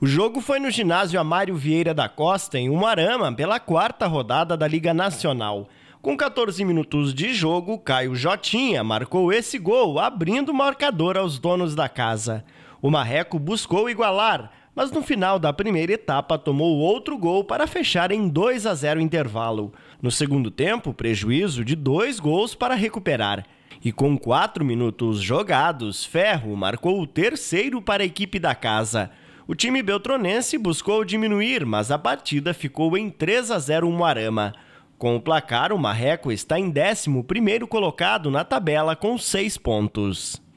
O jogo foi no ginásio Amário Vieira da Costa, em Umarama, pela quarta rodada da Liga Nacional. Com 14 minutos de jogo, Caio Jotinha marcou esse gol, abrindo o marcador aos donos da casa. O Marreco buscou igualar, mas no final da primeira etapa tomou outro gol para fechar em 2 a 0 intervalo. No segundo tempo, prejuízo de dois gols para recuperar. E com quatro minutos jogados, Ferro marcou o terceiro para a equipe da casa. O time beltronense buscou diminuir, mas a partida ficou em 3 a 0 Moarama. Com o placar, o Marreco está em 11º colocado na tabela com 6 pontos.